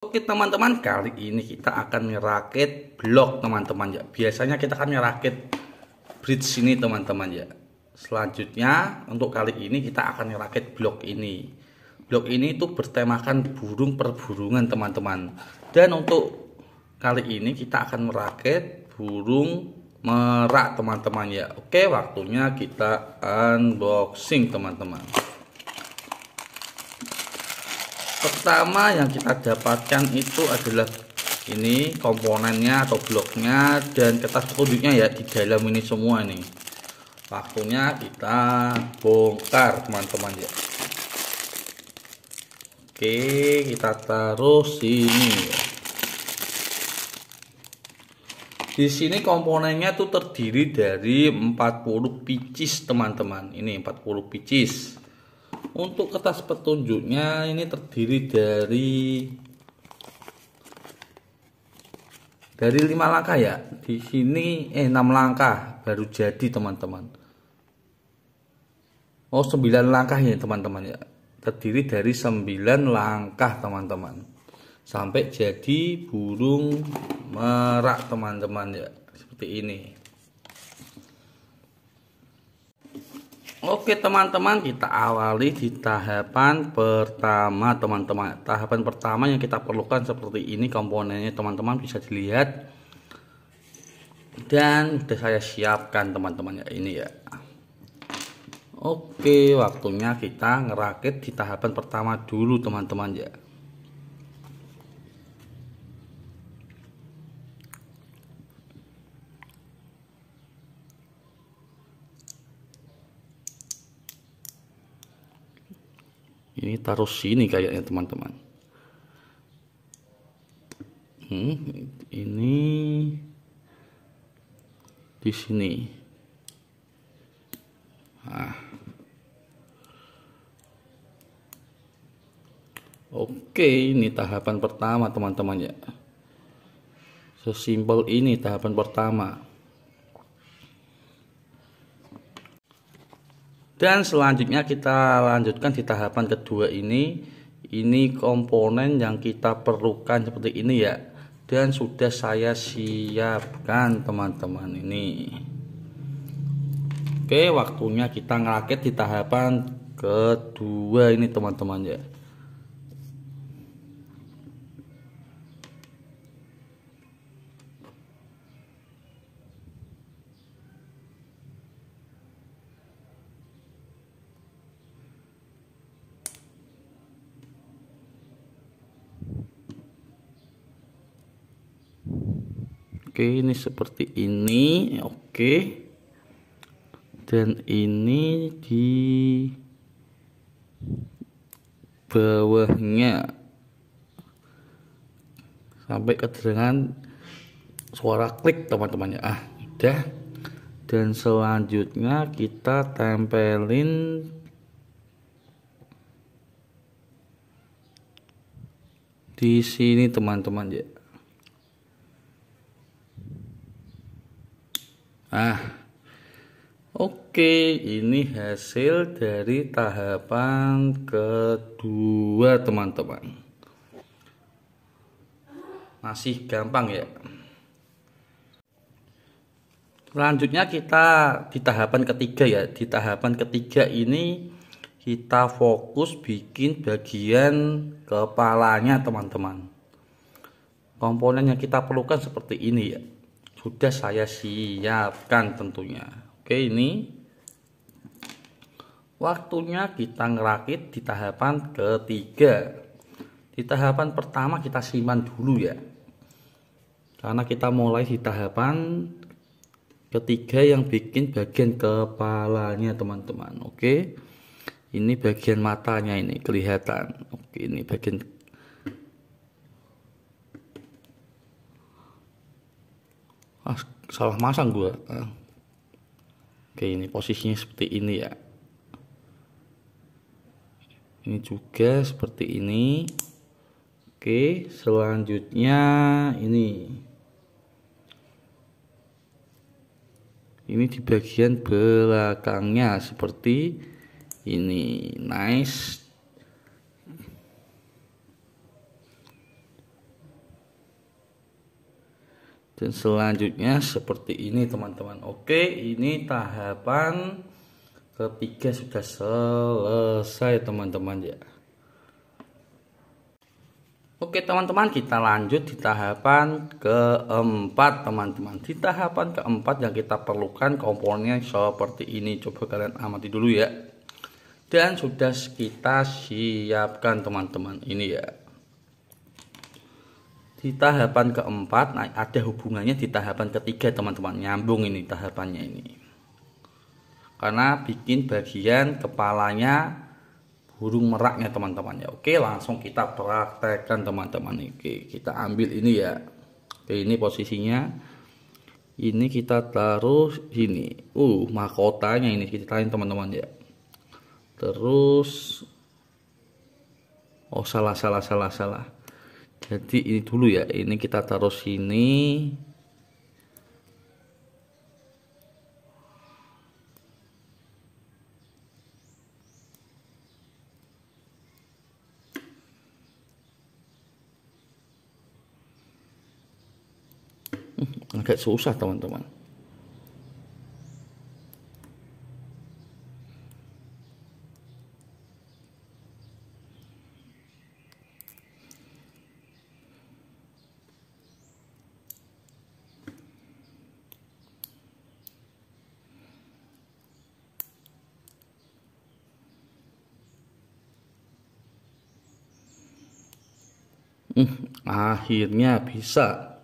Oke teman-teman, kali ini kita akan merakit blok teman-teman ya. Biasanya kita akan merakit bridge ini teman-teman ya. Selanjutnya untuk kali ini kita akan merakit blok ini. Blok ini itu bertemakan burung perburungan teman-teman. Dan untuk kali ini kita akan merakit burung merak teman-teman ya. Oke, waktunya kita unboxing teman-teman pertama yang kita dapatkan itu adalah ini komponennya atau bloknya dan kertas produknya ya di dalam ini semua nih waktunya kita bongkar teman-teman ya oke kita taruh sini ya. di sini komponennya tuh terdiri dari 40 picis teman-teman ini 40 picis untuk kertas petunjuknya ini terdiri dari dari lima langkah ya di sini eh enam langkah baru jadi teman-teman oh sembilan langkah ya teman-teman ya terdiri dari sembilan langkah teman-teman sampai jadi burung merak teman-teman ya seperti ini Oke teman-teman kita awali di tahapan pertama teman-teman Tahapan pertama yang kita perlukan seperti ini komponennya teman-teman bisa dilihat Dan sudah saya siapkan teman-teman ya ini ya Oke waktunya kita ngerakit di tahapan pertama dulu teman-teman ya ini taruh sini kayaknya teman-teman hmm, ini di sini nah. oke ini tahapan pertama teman-teman ya sesimpel ini tahapan pertama Dan selanjutnya kita lanjutkan di tahapan kedua ini. Ini komponen yang kita perlukan seperti ini ya. Dan sudah saya siapkan teman-teman ini. Oke, waktunya kita ngerakit di tahapan kedua ini teman-teman ya. oke ini seperti ini oke dan ini di bawahnya sampai kedengaran suara klik teman temannya ah udah dan selanjutnya kita tempelin di sini teman-teman ya Nah, Oke, ini hasil dari tahapan kedua, teman-teman. Masih gampang ya. Selanjutnya kita di tahapan ketiga ya. Di tahapan ketiga ini kita fokus bikin bagian kepalanya, teman-teman. Komponen yang kita perlukan seperti ini ya sudah saya siapkan tentunya oke ini waktunya kita ngerakit di tahapan ketiga di tahapan pertama kita simpan dulu ya karena kita mulai di tahapan ketiga yang bikin bagian kepalanya teman-teman oke ini bagian matanya ini kelihatan oke ini bagian ah, salah masang gua ah. oke ini posisinya seperti ini ya ini juga seperti ini oke selanjutnya ini ini di bagian belakangnya seperti ini nice dan selanjutnya seperti ini teman-teman oke ini tahapan ketiga sudah selesai teman-teman ya Oke teman-teman kita lanjut di tahapan keempat teman-teman Di tahapan keempat yang kita perlukan komponennya seperti ini Coba kalian amati dulu ya Dan sudah kita siapkan teman-teman ini ya di tahapan keempat nah ada hubungannya di tahapan ketiga teman-teman nyambung ini tahapannya ini karena bikin bagian kepalanya burung meraknya teman-teman ya oke langsung kita praktekkan teman-teman oke kita ambil ini ya oke ini posisinya ini kita taruh sini uh mahkotanya ini kita taruhin teman-teman ya terus oh salah salah salah salah jadi ini dulu ya ini kita taruh sini hmm, agak susah teman-teman hmm, akhirnya bisa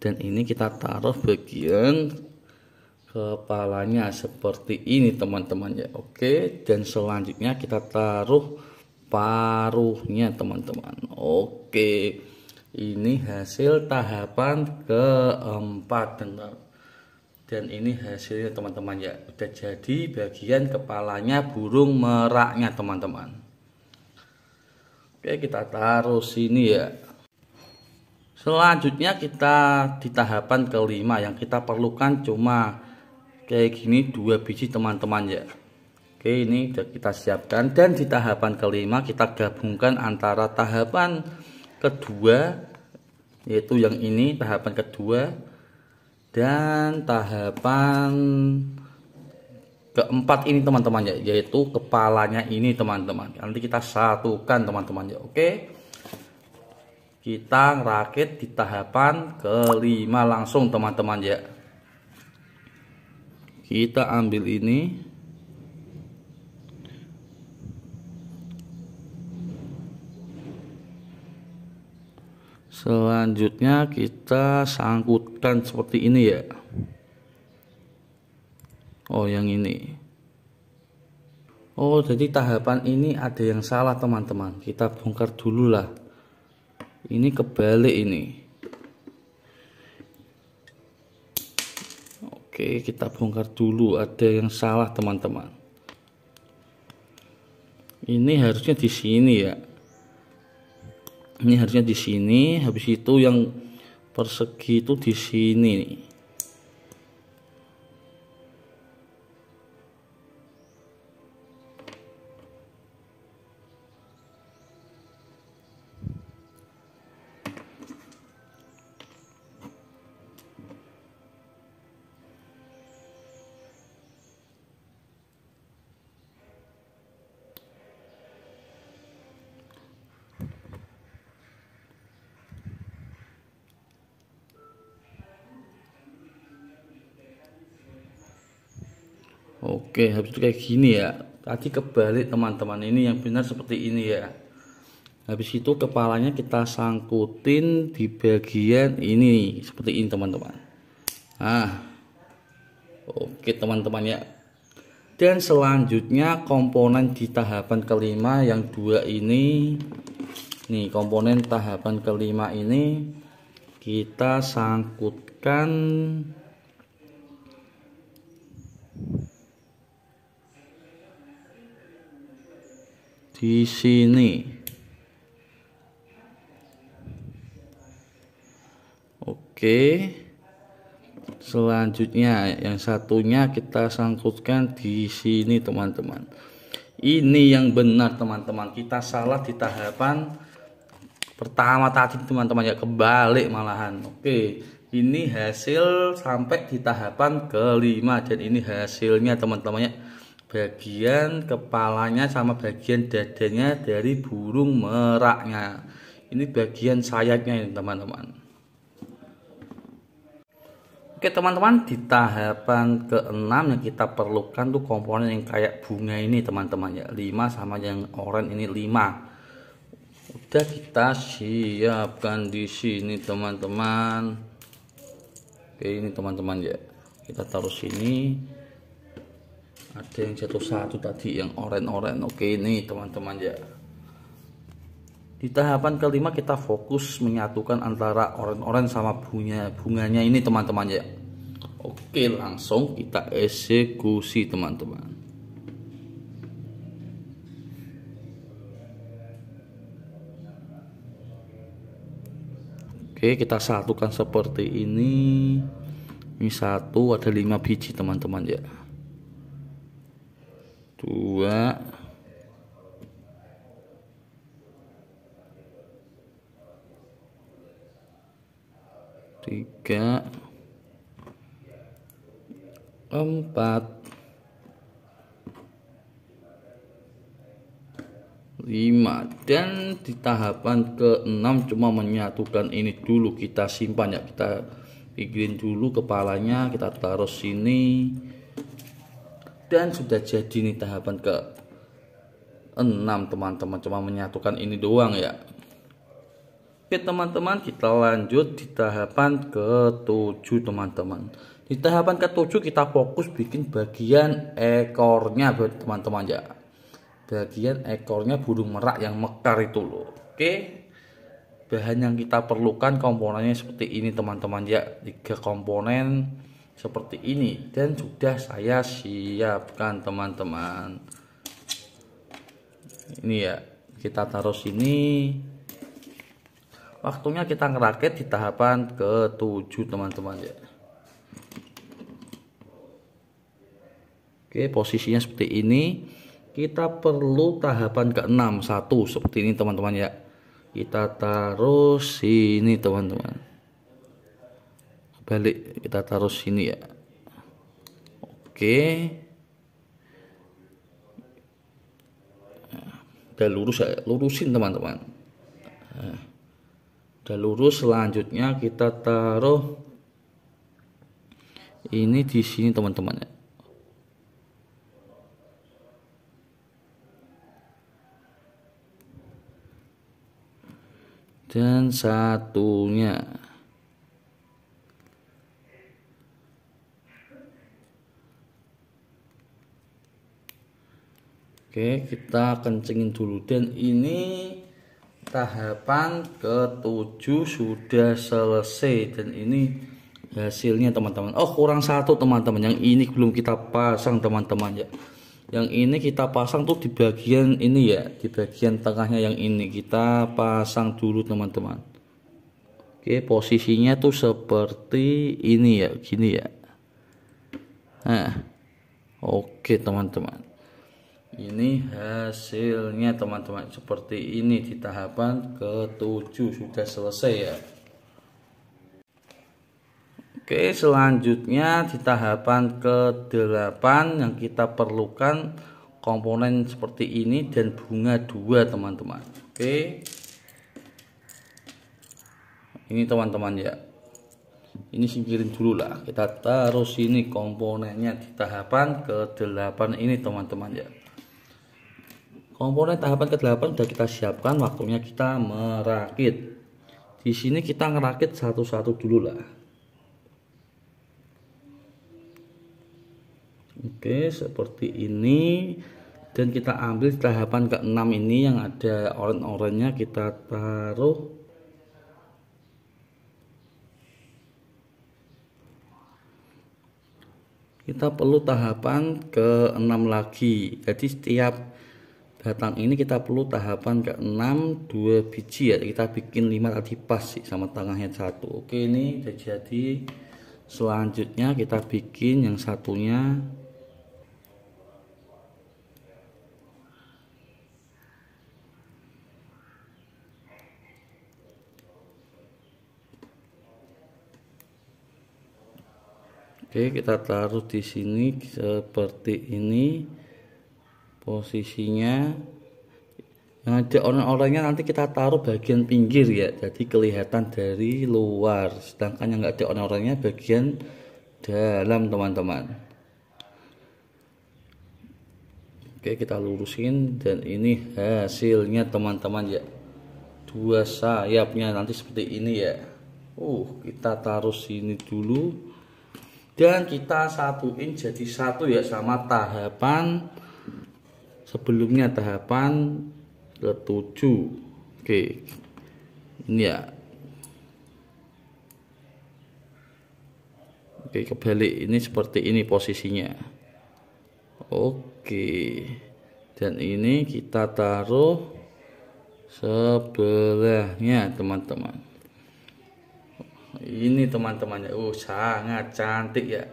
dan ini kita taruh bagian kepalanya seperti ini teman-teman ya oke dan selanjutnya kita taruh paruhnya teman-teman oke ini hasil tahapan keempat teman dan ini hasilnya teman-teman ya udah jadi bagian kepalanya burung meraknya teman-teman Oke, ya, kita taruh sini ya. Selanjutnya kita di tahapan kelima yang kita perlukan cuma kayak gini dua biji teman-teman ya. Oke, ini sudah kita siapkan dan di tahapan kelima kita gabungkan antara tahapan kedua yaitu yang ini tahapan kedua dan tahapan keempat ini teman-teman ya yaitu kepalanya ini teman-teman nanti kita satukan teman-teman ya oke kita rakit di tahapan kelima langsung teman-teman ya kita ambil ini selanjutnya kita sangkutkan seperti ini ya oh yang ini oh jadi tahapan ini ada yang salah teman-teman kita bongkar dulu lah ini kebalik ini oke kita bongkar dulu ada yang salah teman-teman ini harusnya di sini ya ini harusnya di sini habis itu yang persegi itu di sini nih oke habis itu kayak gini ya tadi kebalik teman-teman ini yang benar seperti ini ya habis itu kepalanya kita sangkutin di bagian ini seperti ini teman-teman ah oke teman-teman ya dan selanjutnya komponen di tahapan kelima yang dua ini nih komponen tahapan kelima ini kita sangkutkan di sini. Oke. Selanjutnya yang satunya kita sangkutkan di sini teman-teman. Ini yang benar teman-teman. Kita salah di tahapan pertama tadi teman-teman ya kebalik malahan. Oke. Ini hasil sampai di tahapan kelima dan ini hasilnya teman-teman ya bagian kepalanya sama bagian dadanya dari burung meraknya ini bagian sayapnya ini teman-teman oke teman-teman di tahapan keenam yang kita perlukan tuh komponen yang kayak bunga ini teman-teman ya 5 sama yang oranye ini 5 udah kita siapkan di sini teman-teman oke ini teman-teman ya kita taruh sini ada yang jatuh satu tadi yang oren-oren oke ini teman-teman ya di tahapan kelima kita fokus menyatukan antara oren-oren sama bunga bunganya ini teman-teman ya oke langsung kita eksekusi teman-teman oke kita satukan seperti ini ini satu ada lima biji teman-teman ya dua tiga empat lima dan di tahapan keenam cuma menyatukan ini dulu kita simpan ya kita pikirin dulu kepalanya kita taruh sini dan sudah jadi nih tahapan ke 6 teman-teman cuma menyatukan ini doang ya Oke teman-teman kita lanjut di tahapan ke-7 teman-teman Di tahapan ke-7 kita fokus bikin bagian ekornya buat teman-teman ya Bagian ekornya burung merak yang mekar itu loh Oke Bahan yang kita perlukan komponennya seperti ini teman-teman ya Tiga komponen seperti ini dan sudah saya siapkan teman-teman ini ya kita taruh sini waktunya kita ngerakit di tahapan ke ketujuh teman-teman ya oke posisinya seperti ini kita perlu tahapan ke-6 satu seperti ini teman-teman ya kita taruh sini teman-teman balik kita taruh sini ya oke udah lurus ya lurusin teman-teman nah, udah lurus selanjutnya kita taruh ini di sini teman-teman ya dan satunya Oke, kita kencingin dulu dan ini tahapan ketujuh sudah selesai dan ini hasilnya teman-teman. Oh, kurang satu teman-teman. Yang ini belum kita pasang teman-teman ya. Yang ini kita pasang tuh di bagian ini ya, di bagian tengahnya yang ini kita pasang dulu teman-teman. Oke, posisinya tuh seperti ini ya, gini ya. Nah. Oke, teman-teman ini hasilnya teman-teman seperti ini di tahapan ketujuh sudah selesai ya oke selanjutnya di tahapan ke-8 yang kita perlukan komponen seperti ini dan bunga dua teman-teman oke ini teman-teman ya ini singkirin dulu lah kita taruh sini komponennya di tahapan ke-8 ini teman-teman ya Komponen tahapan ke-8 sudah kita siapkan, waktunya kita merakit. Di sini kita ngerakit satu-satu dulu lah. Oke, seperti ini dan kita ambil tahapan ke-6 ini yang ada oranye-oranye kita taruh kita perlu tahapan ke-6 lagi jadi setiap batang ini kita perlu tahapan ke-6 2 biji ya kita bikin 5 tadi pas sih, sama tengahnya satu oke ini terjadi. jadi selanjutnya kita bikin yang satunya Oke, kita taruh di sini seperti ini posisinya nanti orang-orangnya nanti kita taruh bagian pinggir ya jadi kelihatan dari luar sedangkan yang nggak ada orang-orangnya bagian dalam teman-teman oke kita lurusin dan ini hasilnya teman-teman ya dua sayapnya nanti seperti ini ya uh kita taruh sini dulu dan kita satuin jadi satu ya sama tahapan sebelumnya tahapan ke ketujuh oke ini ya oke kebalik ini seperti ini posisinya oke dan ini kita taruh sebelahnya teman-teman ini teman-temannya oh sangat cantik ya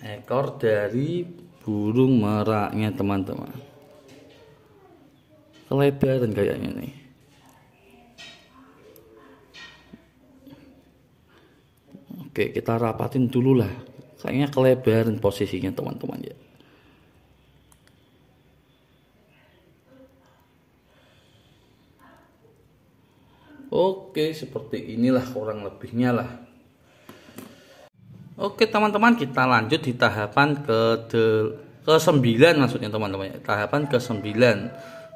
ekor dari burung meraknya teman-teman kelebaran kayaknya nih oke kita rapatin dulu lah kayaknya kelebaran posisinya teman-teman ya oke seperti inilah kurang lebihnya lah Oke teman-teman kita lanjut di tahapan ke ke sembilan maksudnya teman-teman tahapan ke sembilan.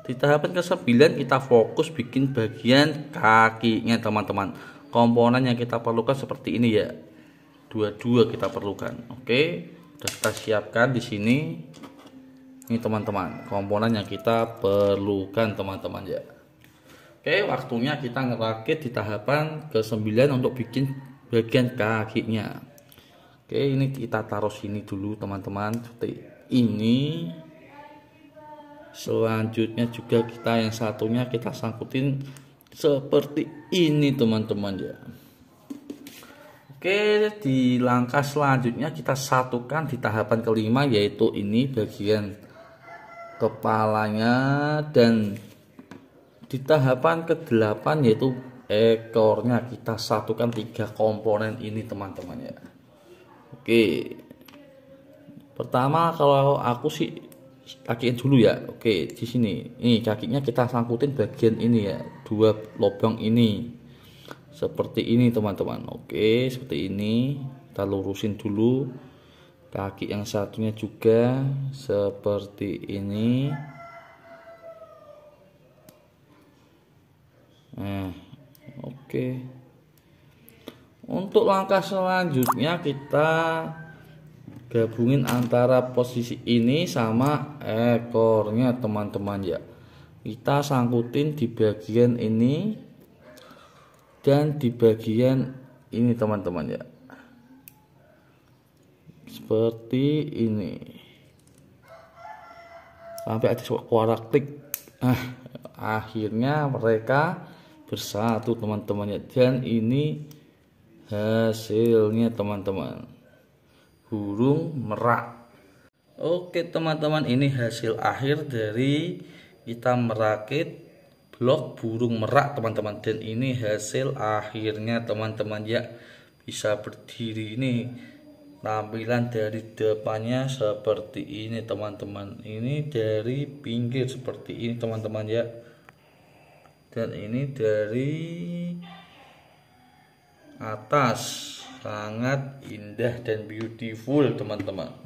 di tahapan ke sembilan kita fokus bikin bagian kakinya teman-teman komponen yang kita perlukan seperti ini ya dua-dua kita perlukan oke sudah kita siapkan di sini ini teman-teman komponen yang kita perlukan teman-teman ya oke waktunya kita ngerakit di tahapan ke sembilan untuk bikin bagian kakinya Oke, ini kita taruh sini dulu teman-teman. Seperti ini. Selanjutnya juga kita yang satunya kita sangkutin seperti ini teman-teman ya. Oke, di langkah selanjutnya kita satukan di tahapan kelima yaitu ini bagian kepalanya dan di tahapan ke-8 yaitu ekornya kita satukan tiga komponen ini teman-teman ya oke pertama kalau aku sih kakiin dulu ya oke di sini ini kakinya kita sangkutin bagian ini ya dua lubang ini seperti ini teman-teman oke seperti ini kita lurusin dulu kaki yang satunya juga seperti ini nah oke untuk langkah selanjutnya kita gabungin antara posisi ini sama ekornya teman-teman ya kita sangkutin di bagian ini dan di bagian ini teman-teman ya seperti ini sampai ada suara klik ah akhirnya mereka bersatu teman-teman ya dan ini hasilnya teman-teman burung merak oke teman-teman ini hasil akhir dari kita merakit blok burung merak teman-teman dan ini hasil akhirnya teman-teman ya bisa berdiri ini tampilan dari depannya seperti ini teman-teman ini dari pinggir seperti ini teman-teman ya dan ini dari atas sangat indah dan beautiful teman-teman